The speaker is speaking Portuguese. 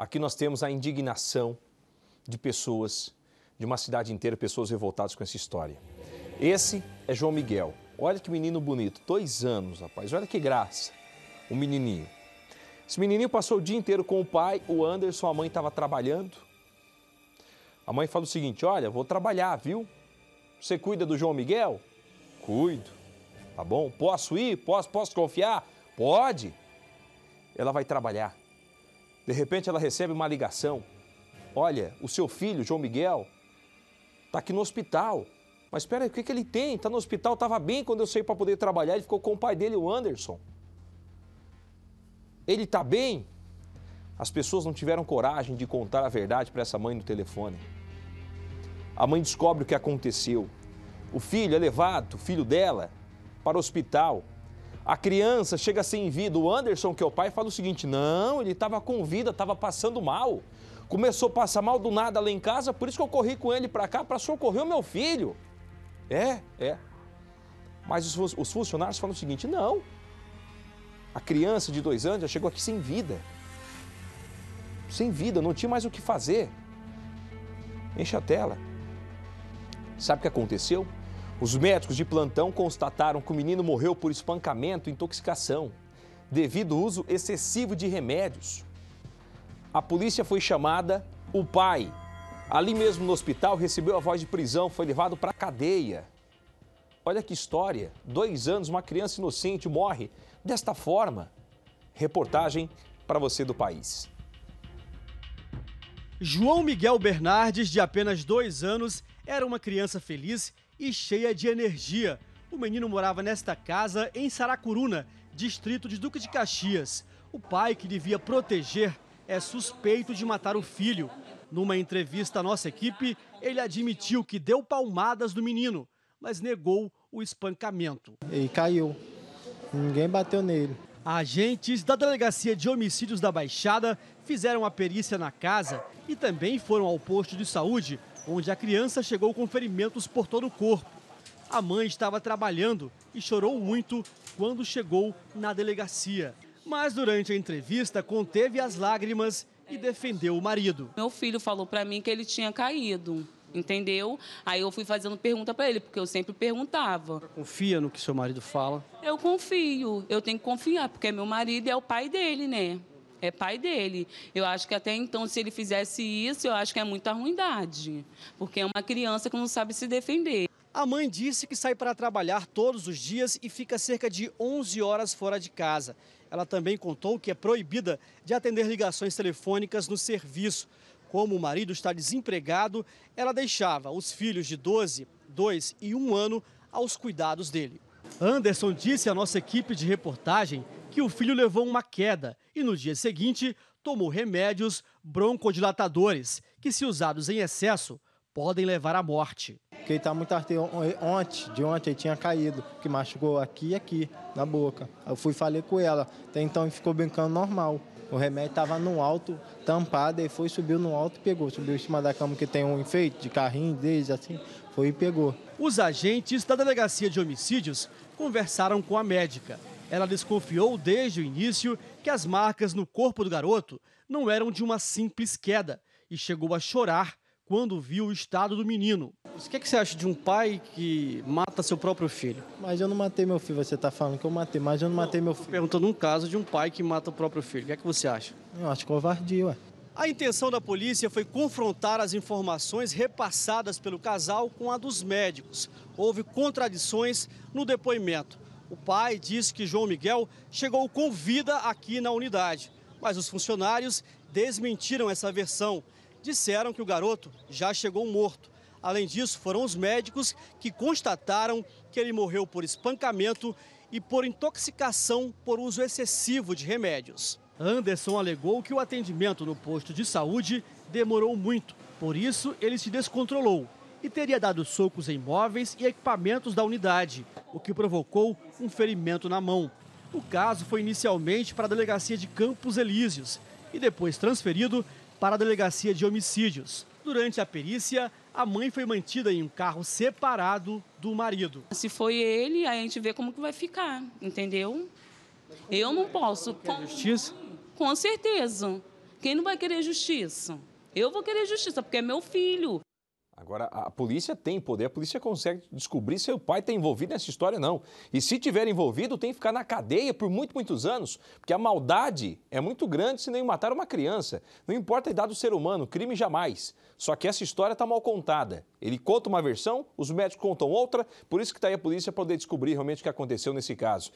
Aqui nós temos a indignação de pessoas, de uma cidade inteira, pessoas revoltadas com essa história. Esse é João Miguel. Olha que menino bonito, dois anos, rapaz. Olha que graça, um menininho. Esse menininho passou o dia inteiro com o pai, o Anderson, a mãe estava trabalhando. A mãe fala o seguinte: Olha, vou trabalhar, viu? Você cuida do João Miguel? Cuido. Tá bom? Posso ir? Posso, posso confiar? Pode. Ela vai trabalhar. De repente ela recebe uma ligação: Olha, o seu filho, João Miguel, está aqui no hospital. Mas espera aí, o que, que ele tem? Está no hospital, estava bem quando eu saí para poder trabalhar, ele ficou com o pai dele, o Anderson. Ele está bem? As pessoas não tiveram coragem de contar a verdade para essa mãe no telefone. A mãe descobre o que aconteceu. O filho é levado, o filho dela, para o hospital a criança chega sem assim vida. O Anderson, que é o pai, fala o seguinte: não, ele estava com vida, estava passando mal. Começou a passar mal do nada lá em casa, por isso que eu corri com ele para cá para socorrer o meu filho. É, é. Mas os, os funcionários falam o seguinte: não. A criança de dois anos já chegou aqui sem vida. Sem vida, não tinha mais o que fazer. Enche a tela. Sabe o que aconteceu? Os médicos de plantão constataram que o menino morreu por espancamento e intoxicação, devido ao uso excessivo de remédios. A polícia foi chamada, o pai, ali mesmo no hospital, recebeu a voz de prisão, foi levado para a cadeia. Olha que história! Dois anos, uma criança inocente morre desta forma. Reportagem para você do país. João Miguel Bernardes, de apenas dois anos, era uma criança feliz e cheia de energia. O menino morava nesta casa em Saracuruna, distrito de Duque de Caxias. O pai, que devia proteger, é suspeito de matar o filho. Numa entrevista à nossa equipe, ele admitiu que deu palmadas no menino, mas negou o espancamento. Ele caiu. Ninguém bateu nele. Agentes da Delegacia de Homicídios da Baixada fizeram a perícia na casa e também foram ao posto de saúde onde a criança chegou com ferimentos por todo o corpo. A mãe estava trabalhando e chorou muito quando chegou na delegacia. Mas durante a entrevista conteve as lágrimas e defendeu o marido. Meu filho falou para mim que ele tinha caído entendeu? Aí eu fui fazendo pergunta para ele, porque eu sempre perguntava. Confia no que seu marido fala? Eu confio, eu tenho que confiar, porque meu marido é o pai dele, né? é pai dele. Eu acho que até então, se ele fizesse isso, eu acho que é muita ruindade, porque é uma criança que não sabe se defender. A mãe disse que sai para trabalhar todos os dias e fica cerca de 11 horas fora de casa. Ela também contou que é proibida de atender ligações telefônicas no serviço. Como o marido está desempregado, ela deixava os filhos de 12, 2 e 1 ano aos cuidados dele. Anderson disse à nossa equipe de reportagem que o filho levou uma queda e no dia seguinte tomou remédios broncodilatadores, que se usados em excesso podem levar à morte. Porque ele está muito arteiro. Ontem, de ontem, ele tinha caído, que machucou aqui e aqui, na boca. Eu fui falei com ela. Até então ele ficou brincando normal o remédio estava no alto, tampado, e foi, subiu no alto e pegou. Subiu em cima da cama que tem um enfeite de carrinho, desde assim, foi e pegou. Os agentes da Delegacia de Homicídios conversaram com a médica. Ela desconfiou desde o início que as marcas no corpo do garoto não eram de uma simples queda e chegou a chorar quando viu o estado do menino. O que, é que você acha de um pai que mata seu próprio filho? Mas eu não matei meu filho, você está falando que eu matei, mas eu não, não matei meu filho. Perguntando um caso de um pai que mata o próprio filho. O que é que você acha? Eu acho covardia, ué. A intenção da polícia foi confrontar as informações repassadas pelo casal com a dos médicos. Houve contradições no depoimento. O pai disse que João Miguel chegou com vida aqui na unidade, mas os funcionários desmentiram essa versão disseram que o garoto já chegou morto. Além disso, foram os médicos que constataram que ele morreu por espancamento e por intoxicação por uso excessivo de remédios. Anderson alegou que o atendimento no posto de saúde demorou muito, por isso ele se descontrolou e teria dado socos em móveis e equipamentos da unidade, o que provocou um ferimento na mão. O caso foi inicialmente para a delegacia de Campos Elíseos e depois transferido para a delegacia de homicídios. Durante a perícia, a mãe foi mantida em um carro separado do marido. Se foi ele, a gente vê como que vai ficar, entendeu? Eu não posso. Com, justiça? Com certeza. Quem não vai querer justiça? Eu vou querer justiça, porque é meu filho. Agora, a polícia tem poder, a polícia consegue descobrir se o pai está envolvido nessa história ou não. E se tiver envolvido, tem que ficar na cadeia por muito, muitos anos, porque a maldade é muito grande se nem matar uma criança. Não importa a idade do ser humano, crime jamais. Só que essa história está mal contada. Ele conta uma versão, os médicos contam outra, por isso que está aí a polícia para poder descobrir realmente o que aconteceu nesse caso.